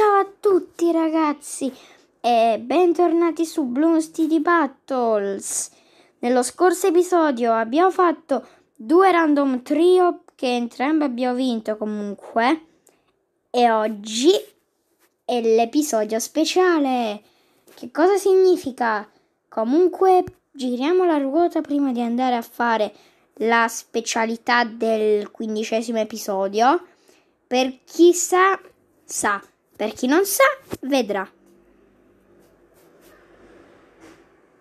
Ciao a tutti ragazzi e bentornati su Bloom City Battles. Nello scorso episodio abbiamo fatto due random trio che entrambi abbiamo vinto comunque e oggi è l'episodio speciale. Che cosa significa? Comunque giriamo la ruota prima di andare a fare la specialità del quindicesimo episodio. Per chi sa, sa. Per chi non sa, vedrà.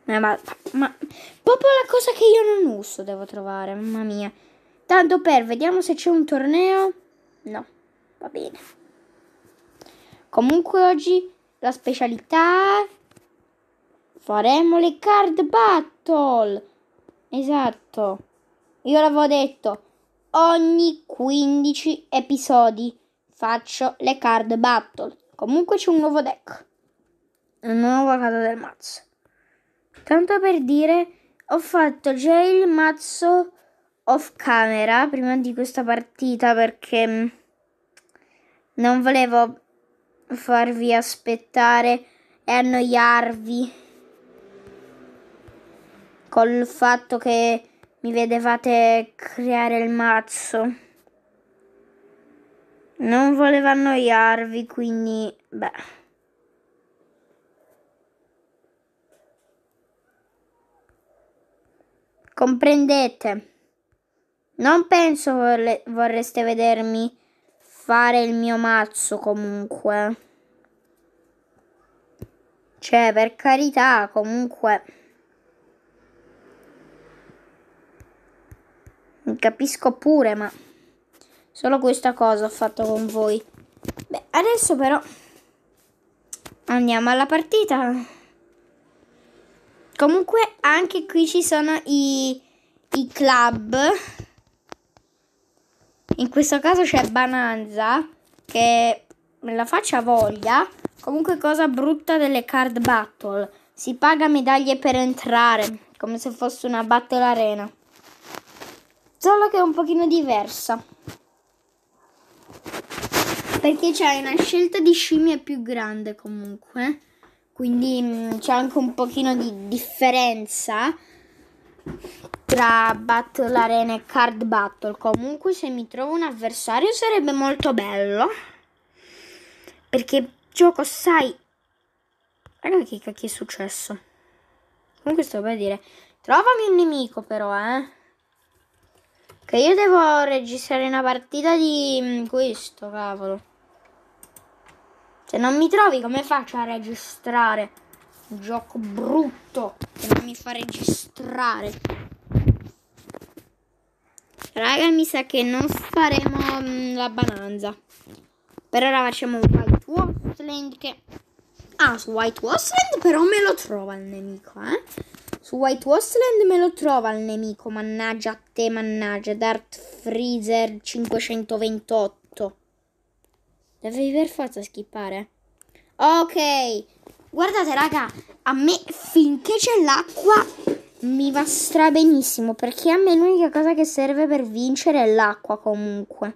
Eh, ma, ma, proprio la cosa che io non uso devo trovare, mamma mia. Tanto per, vediamo se c'è un torneo. No, va bene. Comunque oggi la specialità faremo le card battle. Esatto. Io l'avevo detto. Ogni 15 episodi faccio le card battle. Comunque c'è un nuovo deck. Una nuova carta del mazzo. Tanto per dire, ho fatto già il mazzo off camera prima di questa partita perché mm, non volevo farvi aspettare e annoiarvi col fatto che mi vedevate creare il mazzo. Non voleva annoiarvi, quindi... Beh. Comprendete. Non penso vorreste vedermi fare il mio mazzo comunque. Cioè, per carità, comunque... capisco pure, ma... Solo questa cosa ho fatto con voi. Beh, adesso però andiamo alla partita. Comunque anche qui ci sono i, i club. In questo caso c'è Bananza che me la faccia voglia. Comunque cosa brutta delle card battle. Si paga medaglie per entrare, come se fosse una battle arena. Solo che è un pochino diversa. Perché c'hai una scelta di scimmie più grande comunque. Quindi mh, mm, c'è anche un pochino di differenza tra Battle Arena e Card Battle. Comunque se mi trovo un avversario sarebbe molto bello. Perché gioco, sai... Raga, che cacchio è successo? Comunque sto per dire... Trovami un nemico però, eh. Che io devo registrare una partita di mm, questo, cavolo. Se cioè, non mi trovi, come faccio a registrare? Un gioco brutto che non mi fa registrare. Raga, mi sa che non faremo mh, mm, la bananza. Per ora facciamo un White Wasteland che... Ah, su White Wasteland però me lo trova il nemico, eh. Su White Wasteland me lo trova il nemico, mannaggia a te, mannaggia. Dart Freezer 528. Dovevi per forza schippare. Ok. Guardate, raga, a me finché c'è l'acqua mi va stra benissimo, perché a me l'unica cosa che serve per vincere è l'acqua comunque.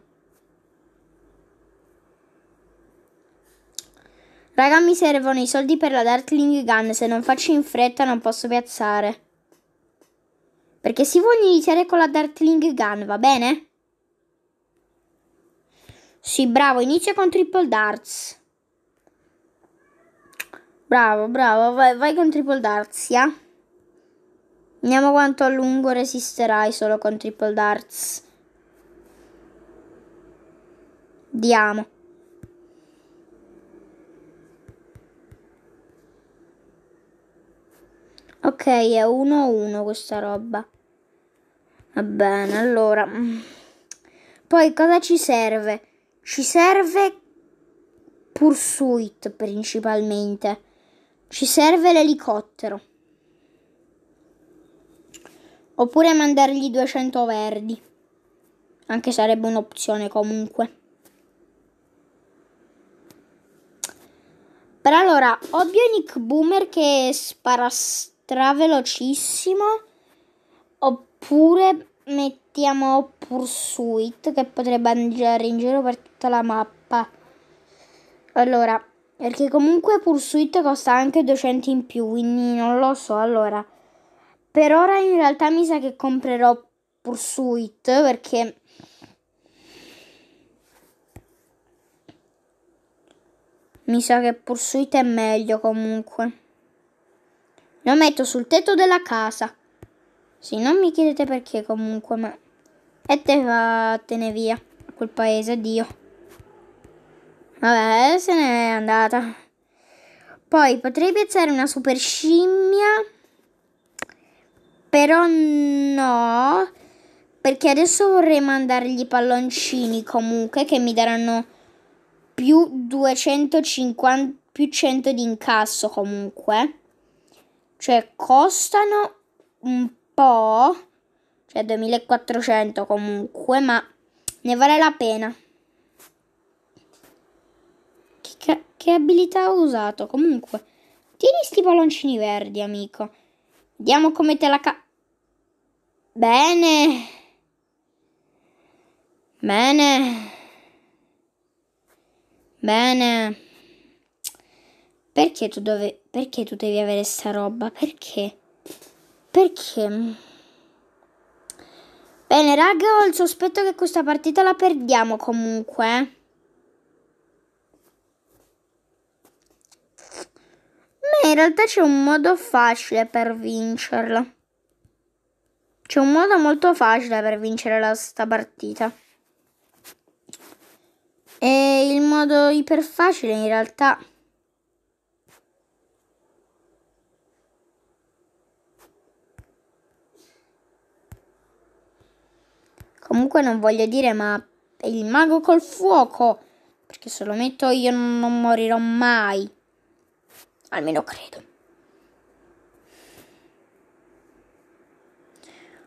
Raga, mi servono i soldi per la Dartling Gun. Se non faccio in fretta non posso piazzare. Perché si vuole iniziare con la Dartling Gun, va bene? Sì, bravo, inizia con Triple Darts. Bravo, bravo, vai, vai con Triple Darts, yeah? Vediamo quanto a lungo resisterai solo con Triple Darts. Diamo. Ok, è 1 1 questa roba. Va bene, allora. Poi cosa ci serve? Ci serve Pursuit principalmente. Ci serve l'elicottero. Oppure mandargli 200 verdi. Anche sarebbe un'opzione comunque. Per allora, odio Nick Boomer che spara velocissimo oppure mettiamo pursuit che potrebbe andare in giro per tutta la mappa allora perché comunque pursuit costa anche 200 in più quindi non lo so allora per ora in realtà mi sa che comprerò pursuit perché mi sa che pursuit è meglio comunque lo metto sul tetto della casa. Sì, non mi chiedete perché comunque, ma... E te vattene via, a quel paese, Dio. Vabbè, se n'è andata. Poi potrei piazzare una super scimmia. Però no, perché adesso vorrei mandargli palloncini comunque che mi daranno più 250 più 100 di incasso comunque cioè costano un po', cioè 2400 comunque, ma ne vale la pena. Che, che, che abilità ho usato? Comunque, tieni sti palloncini verdi, amico. Vediamo come te la ca... Bene. Bene. Bene. Perché tu dovevi... Perché tu devi avere sta roba? Perché? Perché? Bene, raga, ho il sospetto che questa partita la perdiamo comunque. Eh. Ma in realtà c'è un modo facile per vincerla. C'è un modo molto facile per vincere la, sta partita. E il modo iper facile in realtà Comunque non voglio dire, ma è il mago col fuoco. Perché se lo metto io non morirò mai. Almeno credo.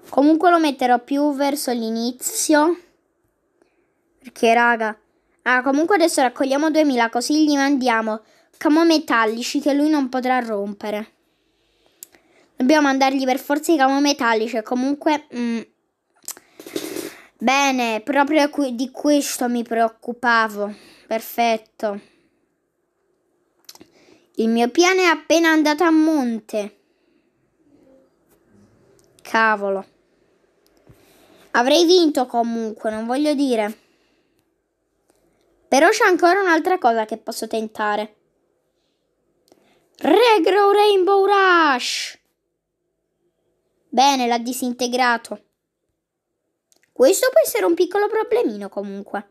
Comunque lo metterò più verso l'inizio. Perché, raga. Ah, comunque adesso raccogliamo 2000, così gli mandiamo camo metallici che lui non potrà rompere. Dobbiamo mandargli per forza i camo metallici. Comunque. Mm, Bene, proprio di questo mi preoccupavo. Perfetto. Il mio piano è appena andato a monte. Cavolo. Avrei vinto comunque, non voglio dire. Però c'è ancora un'altra cosa che posso tentare. Regrow Rainbow Rush! Bene, l'ha disintegrato. Questo può essere un piccolo problemino comunque.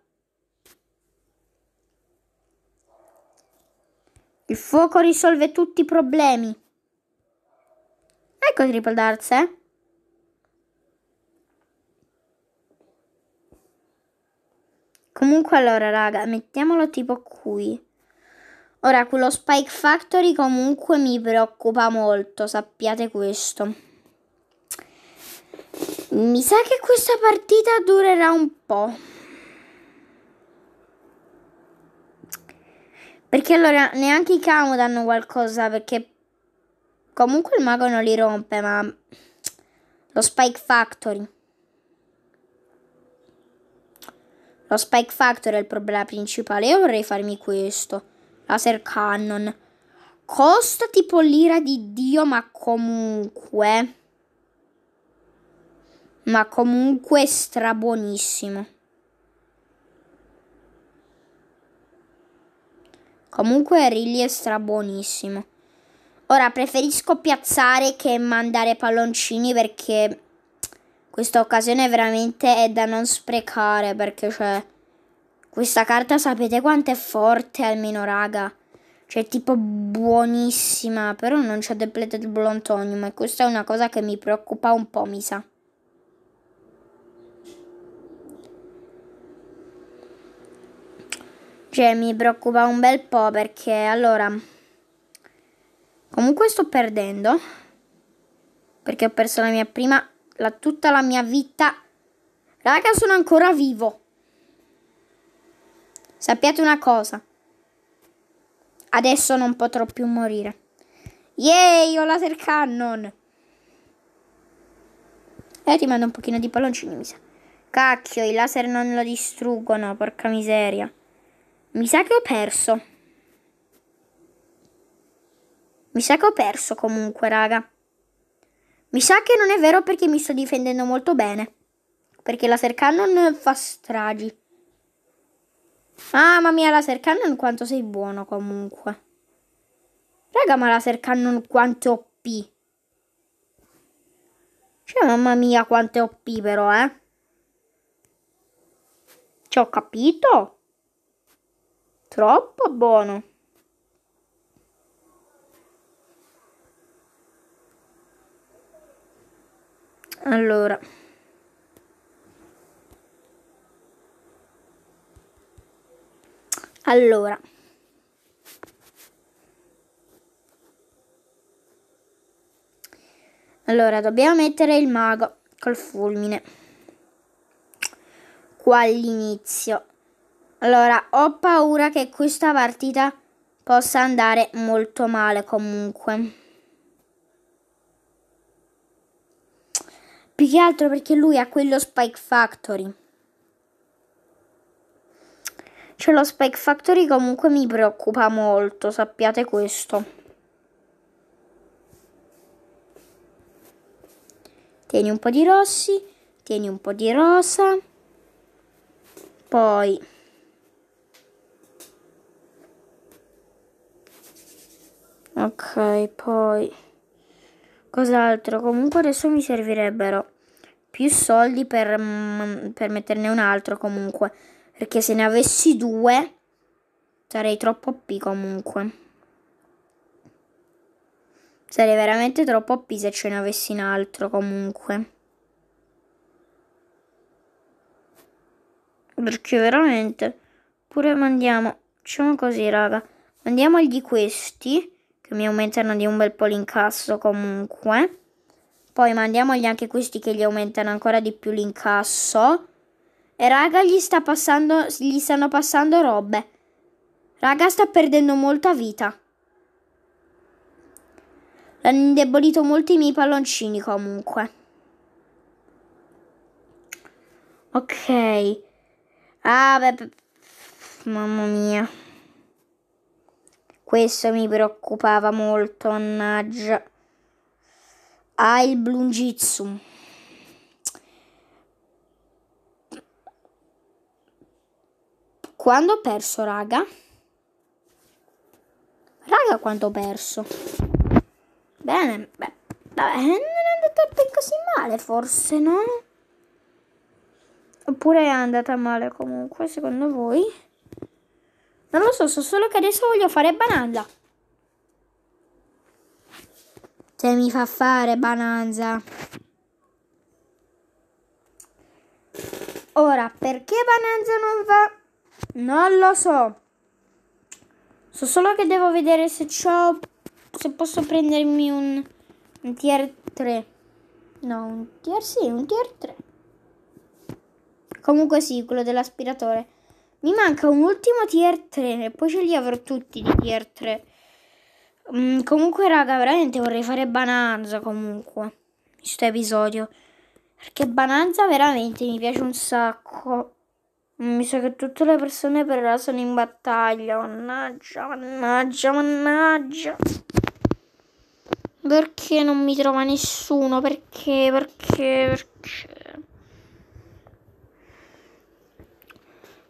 Il fuoco risolve tutti i problemi. Ecco Triple Darts, eh? Comunque allora, raga, mettiamolo tipo qui. Ora, quello Spike Factory comunque mi preoccupa molto, sappiate questo. Mi sa che questa partita durerà un po'. Perché allora neanche i camo danno qualcosa perché comunque il mago non li rompe, ma lo Spike Factory. Lo Spike Factory è il problema principale. Io vorrei farmi questo. Laser Cannon. Costa tipo l'ira di Dio, ma comunque ma comunque strabuonissimo. Comunque Rilly è strabuonissimo. Ora preferisco piazzare che mandare palloncini perché questa occasione veramente è da non sprecare perché cioè questa carta sapete quanto è forte almeno raga. Cioè tipo buonissima, però non c'è depleted blantonium e questa è una cosa che mi preoccupa un po', mi sa. Cioè, mi preoccupa un bel po' perché allora. Comunque sto perdendo. Perché ho perso la mia prima. La, tutta la mia vita. Raga, sono ancora vivo. Sappiate una cosa. Adesso non potrò più morire. Yay, ho laser cannon. E eh, ti mando un pochino di palloncini, mi sa. Cacchio, i laser non lo distruggono, porca miseria. Mi sa che ho perso. Mi sa che ho perso comunque, raga. Mi sa che non è vero perché mi sto difendendo molto bene. Perché la Cannon fa stragi. mamma mia, la Cannon quanto sei buono comunque. Raga, ma la Sercannon quanto è OP. Cioè, mamma mia, quanto è OP però, eh. Ci ho capito. Troppo buono. Allora. Allora. Allora, dobbiamo mettere il mago col fulmine. Qua all'inizio. Allora, ho paura che questa partita possa andare molto male comunque. Più che altro perché lui ha quello Spike Factory. Cioè lo Spike Factory comunque mi preoccupa molto, sappiate questo. Tieni un po' di rossi, tieni un po' di rosa. Poi Ok, poi cos'altro? Comunque adesso mi servirebbero più soldi per, mm, per metterne un altro comunque. Perché se ne avessi due sarei troppo OP comunque. Sarei veramente troppo OP se ce ne avessi un altro comunque. Perché veramente... Pure mandiamo... Facciamo così, raga. Mandiamogli questi mi aumentano di un bel po' l'incasso comunque. Poi mandiamogli anche questi che gli aumentano ancora di più l'incasso. E raga, gli, sta passando, gli stanno passando robe. Raga, sta perdendo molta vita. L'hanno indebolito molto i miei palloncini comunque. Ok. Ah, beh. Mamma mia. Questo mi preoccupava molto, annaggia. Ha ah, il blungitsu. Quando ho perso, raga? Raga, quanto ho perso? Bene, beh, vabbè, non è andata così male, forse, no? Oppure è andata male comunque, secondo voi? Non lo so, so solo che adesso voglio fare bananza. Se mi fa fare bananza. Ora, perché bananza non va? Non lo so. So solo che devo vedere se c'ho... Se posso prendermi un, un tier 3. No, un tier sì, un tier 3. Comunque sì, quello dell'aspiratore. Mi manca un ultimo tier 3 e poi ce li avrò tutti di tier 3. Mm, comunque, raga, veramente vorrei fare Bananza comunque. In questo episodio. Perché Bananza veramente mi piace un sacco. Mm, mi sa che tutte le persone per ora sono in battaglia. Mannaggia, mannaggia, mannaggia. Perché non mi trova nessuno? Perché, perché, perché?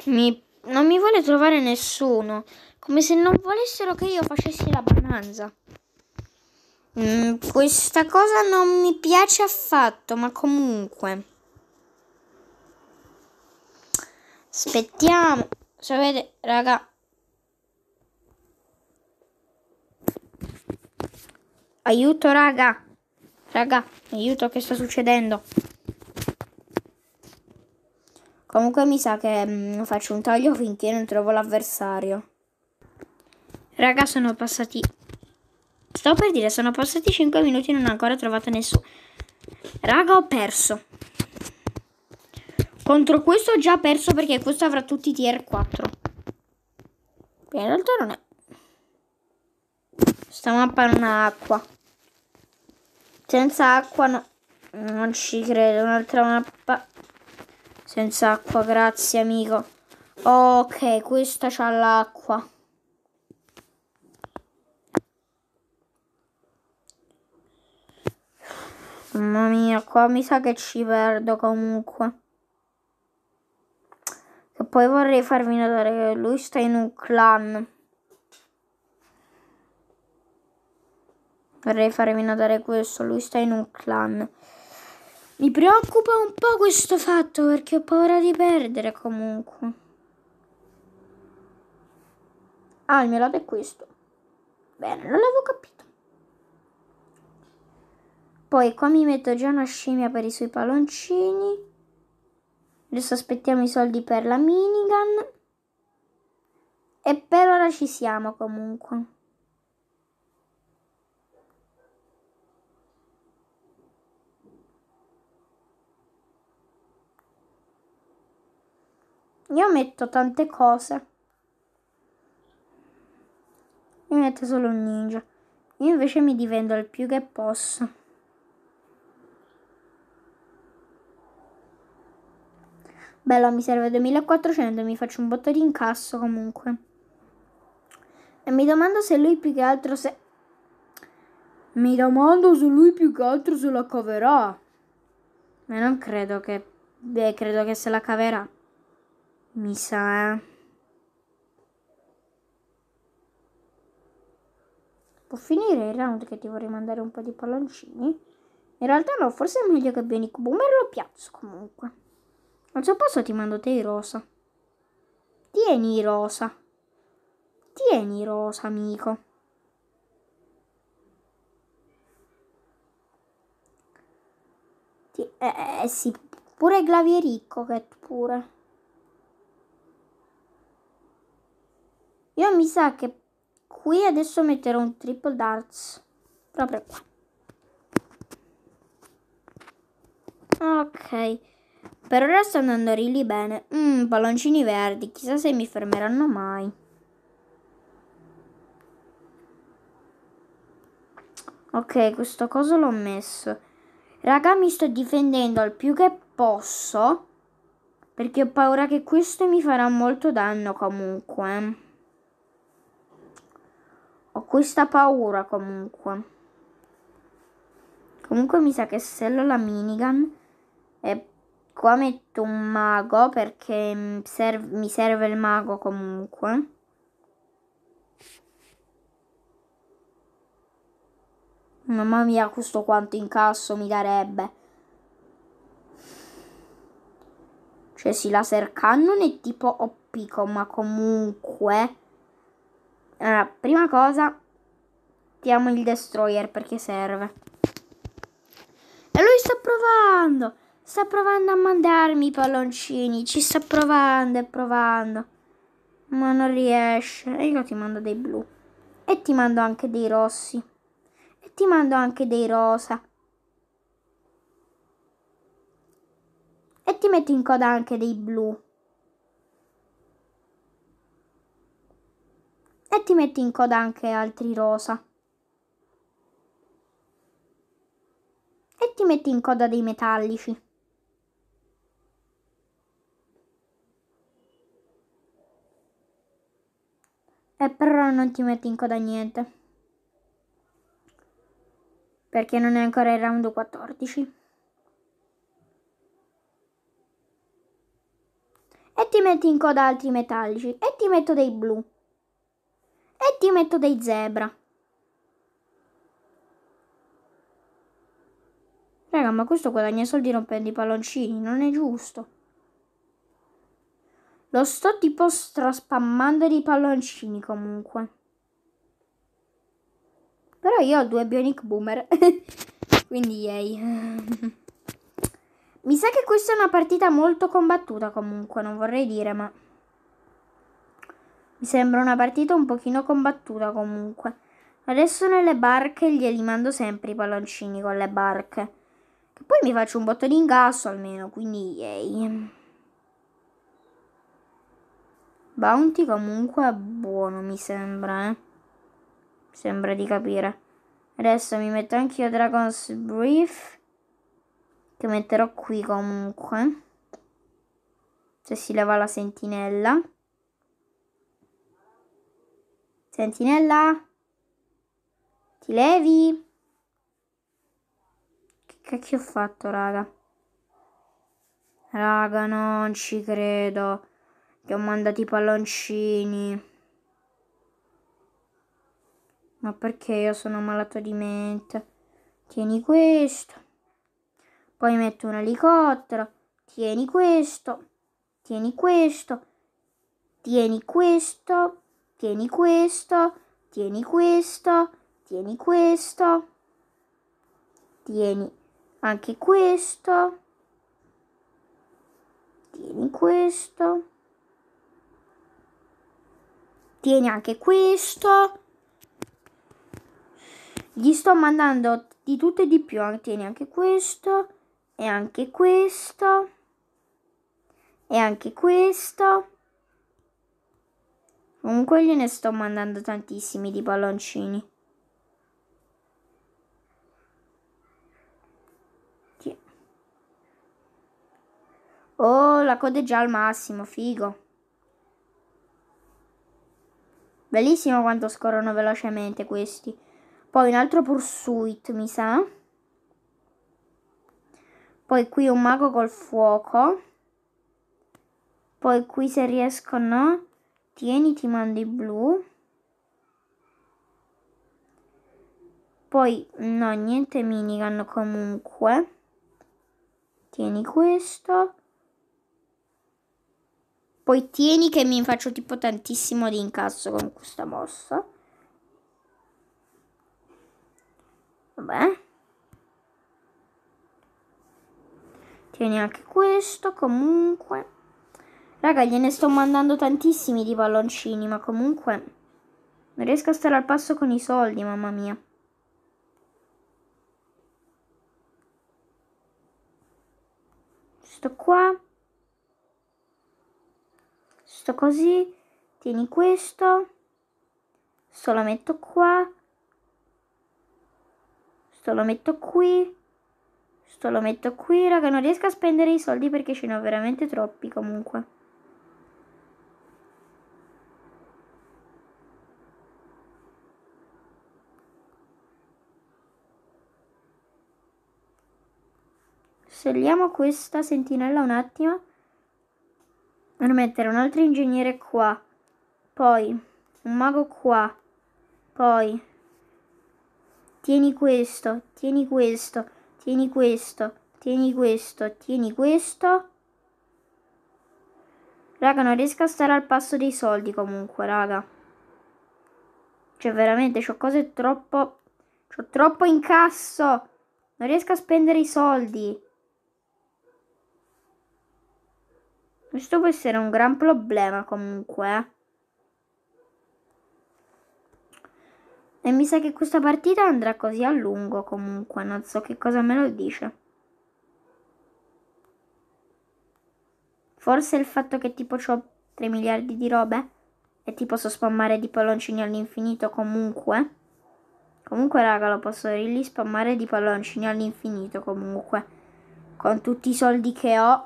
Mi non mi vuole trovare nessuno. Come se non volessero che io facessi la bananza. Mm, questa cosa non mi piace affatto, ma comunque. Aspettiamo. Sapete, raga. Aiuto, raga. Raga, aiuto, che sta succedendo? Comunque mi sa che mh, mm, faccio un taglio finché non trovo l'avversario. Raga, sono passati... Sto per dire, sono passati 5 minuti e non ho ancora trovato nessuno. Raga, ho perso. Contro questo ho già perso perché questo avrà tutti i tier 4. in realtà non è... Sta mappa non ha acqua. Senza acqua no. Non ci credo, un'altra mappa. Senza acqua, grazie amico. Ok, questa c'ha l'acqua. Mamma mia, qua mi sa che ci perdo comunque. Che poi vorrei farvi notare che lui sta in un clan. Vorrei farvi notare questo, lui sta in un clan. Mi preoccupa un po' questo fatto perché ho paura di perdere comunque. Ah, il mio lato è questo. Bene, non l'avevo capito. Poi qua mi metto già una scimmia per i suoi palloncini. Adesso aspettiamo i soldi per la minigun. E per ora ci siamo comunque. Io metto tante cose. Mi metto solo un ninja. Io invece mi divendo il più che posso. Bello, mi serve 2400, mi faccio un botto di incasso comunque. E mi domando se lui più che altro se... Mi domando se lui più che altro se la caverà. Ma non credo che... Beh, credo che se la caverà. Mi sa, eh. Può finire il round che ti vorrei mandare un po' di palloncini? In realtà no, forse è meglio che Bionic Boomer lo piazzo comunque. Al suo posto ti mando te i rosa. Tieni rosa. Tieni rosa, amico. Eh, eh, sì, pure Glaviericco che pure. Io mi sa che qui adesso metterò un triple darts. Proprio qua. Ok. Per ora sta andando really bene. Mmm, palloncini verdi. Chissà se mi fermeranno mai. Ok, questo coso l'ho messo. Raga, mi sto difendendo al più che posso. Perché ho paura che questo mi farà molto danno comunque. Questa paura comunque. Comunque mi sa che sello la minigun e qua metto un mago perché mi serve, mi serve il mago comunque. Mamma mia, questo quanto incasso mi darebbe. Cioè, sì, laser cannon è tipo oppico, ma comunque... Allora, prima cosa, mettiamo il destroyer perché serve. E lui sta provando, sta provando a mandarmi i palloncini, ci sta provando e provando, ma non riesce. E io ti mando dei blu e ti mando anche dei rossi e ti mando anche dei rosa. E ti metto in coda anche dei blu. E ti metti in coda anche altri rosa. e ti metti in coda dei metallici. E però non ti metti in coda niente. Perché non è ancora il round 14. E ti metti in coda altri metallici. E ti metto dei blu. E ti metto dei zebra. Raga, ma questo guadagna soldi rompendo i palloncini, non è giusto. Lo sto tipo straspammando di palloncini comunque. Però io ho due Bionic Boomer. Quindi yay. Mi sa che questa è una partita molto combattuta comunque, non vorrei dire, ma... Mi sembra una partita un pochino combattuta comunque. Adesso nelle barche glieli mando sempre i palloncini con le barche. Poi mi faccio un botto di ingasso almeno, quindi yay. Bounty comunque è buono, mi sembra, eh. Sembra di capire. Adesso mi metto anche io Dragon's Brief. Che metterò qui comunque. Se si leva la sentinella. Sentinella. Ti levi? cacchio ho fatto, raga? Raga, non ci credo. Gli ho mandato i palloncini. Ma perché io sono malato di mente? Tieni questo. Poi metto un elicottero. Tieni questo. Tieni questo. Tieni questo. Tieni questo. Tieni questo. Tieni questo. Tieni anche questo tieni questo tieni anche questo gli sto mandando di tutto e di più tieni anche questo e anche questo e anche questo comunque gliene sto mandando tantissimi di palloncini Oh, la coda è già al massimo, figo. Bellissimo quanto scorrono velocemente questi. Poi un altro pursuit, mi sa. Poi qui un mago col fuoco. Poi qui se riesco no. Tieni, ti mandi blu. Poi, no, niente minigun comunque. Tieni questo. Poi tieni che mi faccio tipo tantissimo di incasso con questa mossa. Vabbè. Tieni anche questo, comunque. Raga, gliene sto mandando tantissimi di palloncini, ma comunque... Non riesco a stare al passo con i soldi, mamma mia. Sto qua questo così, tieni questo, se lo metto qua, se lo metto qui, se lo metto qui, raga, non riesco a spendere i soldi perché ce ne ho veramente troppi comunque. Scegliamo questa sentinella un attimo. Devo mettere un altro ingegnere qua, poi un mago qua, poi tieni questo, tieni questo, tieni questo, tieni questo, tieni questo. Raga, non riesco a stare al passo dei soldi comunque, raga. Cioè, veramente, ho cose troppo... Ho troppo incasso! Non riesco a spendere i soldi. Questo può essere un gran problema comunque. Eh. E mi sa che questa partita andrà così a lungo comunque, non so che cosa me lo dice. Forse il fatto che tipo ho 3 miliardi di robe e ti posso spammare di palloncini all'infinito comunque. Comunque raga lo posso lì really spammare di palloncini all'infinito comunque. Con tutti i soldi che ho.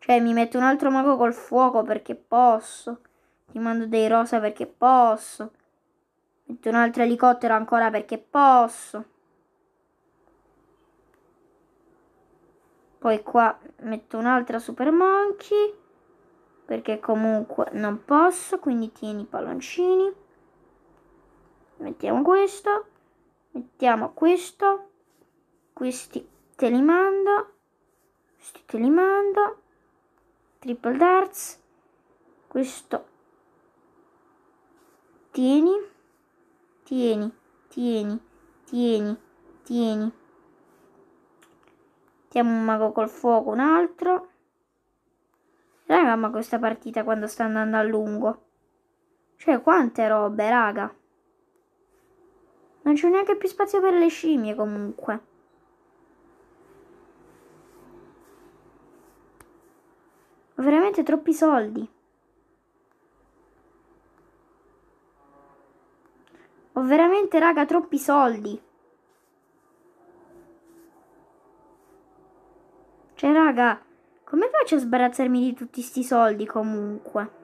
Cioè, mi metto un altro mago col fuoco perché posso. Ti mando dei rosa perché posso. Metto un altro elicottero ancora perché posso. Poi qua metto un'altra super monkey. Perché comunque non posso. Quindi tieni i palloncini. Mettiamo questo. Mettiamo questo. Questi te li mando. Questi te li mando triple darts questo tieni tieni tieni tieni tieni mettiamo un mago col fuoco un altro raga ma questa partita quando sta andando a lungo cioè quante robe raga non c'è neanche più spazio per le scimmie comunque veramente troppi soldi. Ho veramente, raga, troppi soldi. Cioè, raga, come faccio a sbarazzarmi di tutti sti soldi comunque?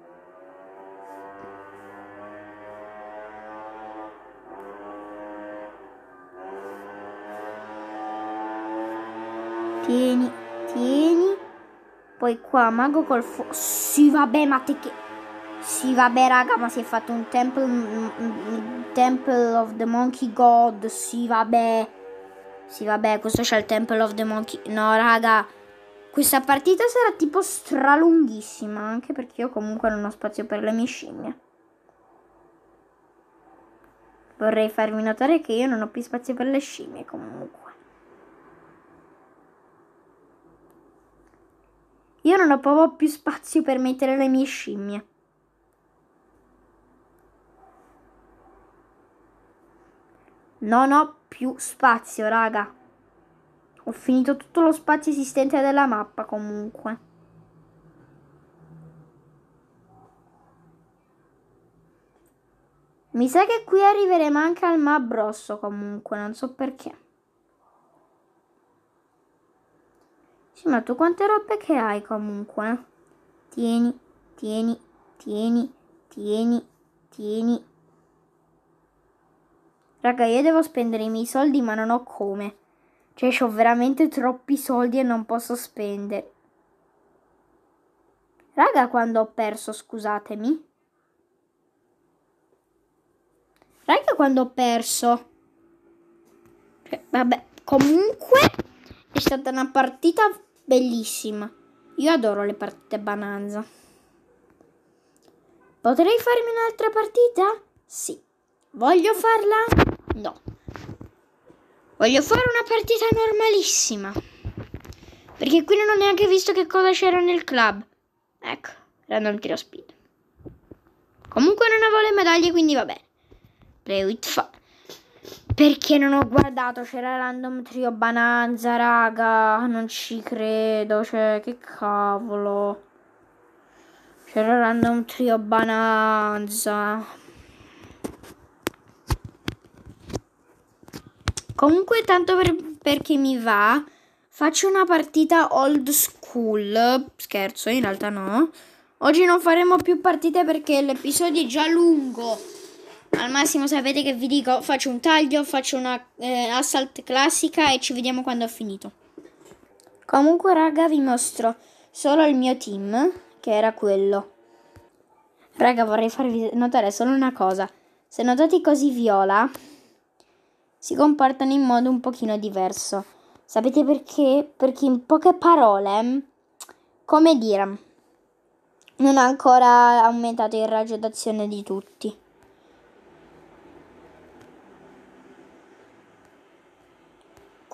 Poi qua mago col fuoco. Sì, vabbè, ma te che. Sì, vabbè, raga, ma si è fatto un temple. temple of the Monkey God. Sì, vabbè. Sì, vabbè, questo c'è il Temple of the Monkey. No, raga. Questa partita sarà tipo stralunghissima. Anche perché io comunque non ho spazio per le mie scimmie. Vorrei farvi notare che io non ho più spazio per le scimmie comunque. Io non ho proprio più spazio per mettere le mie scimmie. Non ho più spazio, raga. Ho finito tutto lo spazio esistente della mappa comunque. Mi sa che qui arriveremo anche al Mabrosso comunque, non so perché. Sì, ma tu quante robe che hai comunque? Tieni, tieni, tieni, tieni, tieni. Raga, io devo spendere i miei soldi, ma non ho come. Cioè, ho veramente troppi soldi e non posso spendere. Raga, quando ho perso, scusatemi. Raga, quando ho perso. Cioè, vabbè, comunque è stata una partita bellissima. Io adoro le partite bananza. Potrei farmi un'altra partita? Sì. Voglio farla? No. Voglio fare una partita normalissima. Perché qui non ho neanche visto che cosa c'era nel club. Ecco, random tiro speed. Comunque non avevo le medaglie, quindi va bene. Play with fun. Perché non ho guardato, c'era Random Trio Bananza, raga, non ci credo, cioè, che cavolo. C'era Random Trio Bananza. Comunque, tanto per, chi mi va, faccio una partita old school. Scherzo, in realtà no. Oggi non faremo più partite perché l'episodio è già lungo al massimo sapete che vi dico faccio un taglio, faccio una eh, assalt classica e ci vediamo quando ho finito. Comunque raga vi mostro solo il mio team che era quello. Raga vorrei farvi notare solo una cosa. Se notate così viola si comportano in modo un pochino diverso. Sapete perché? Perché in poche parole, come dire, non ha ancora aumentato il raggio d'azione di tutti.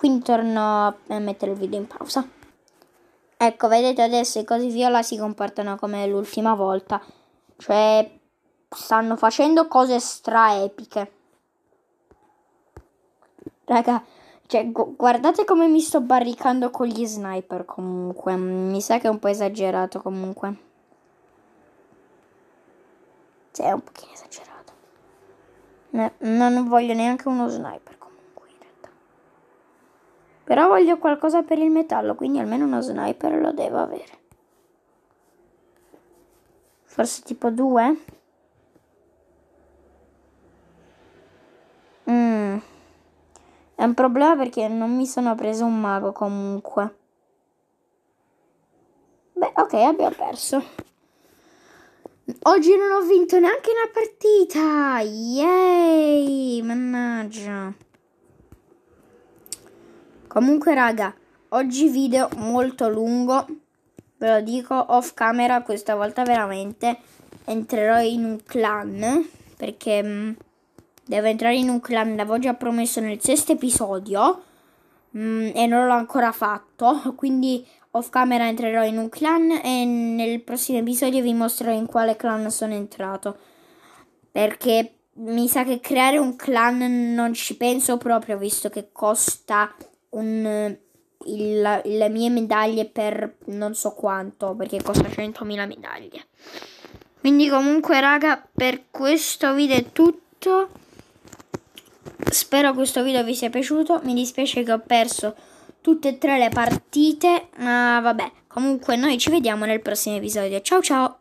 quindi torno a mettere il video in pausa. Ecco, vedete adesso i cosi viola si comportano come l'ultima volta, cioè stanno facendo cose straepiche. Raga, cioè, guardate come mi sto barricando con gli sniper comunque, mi sa che è un po' esagerato comunque. Sì, è un pochino esagerato. No, non voglio neanche uno sniper però voglio qualcosa per il metallo, quindi almeno uno sniper lo devo avere. Forse tipo due? Mm. È un problema perché non mi sono preso un mago comunque. Beh, ok, abbiamo perso. Oggi non ho vinto neanche una partita. Yay! Mannaggia. Comunque, raga, oggi video molto lungo. Ve lo dico off camera, questa volta veramente entrerò in un clan. Perché mh, mm, devo entrare in un clan, l'avevo già promesso nel sesto episodio. Mh, mm, e non l'ho ancora fatto. Quindi off camera entrerò in un clan e nel prossimo episodio vi mostrerò in quale clan sono entrato. Perché mi sa che creare un clan non ci penso proprio visto che costa un, il, le mie medaglie per non so quanto, perché costa 100.000 medaglie. Quindi comunque raga, per questo video è tutto. Spero questo video vi sia piaciuto. Mi dispiace che ho perso tutte e tre le partite, ma vabbè. Comunque noi ci vediamo nel prossimo episodio. Ciao ciao!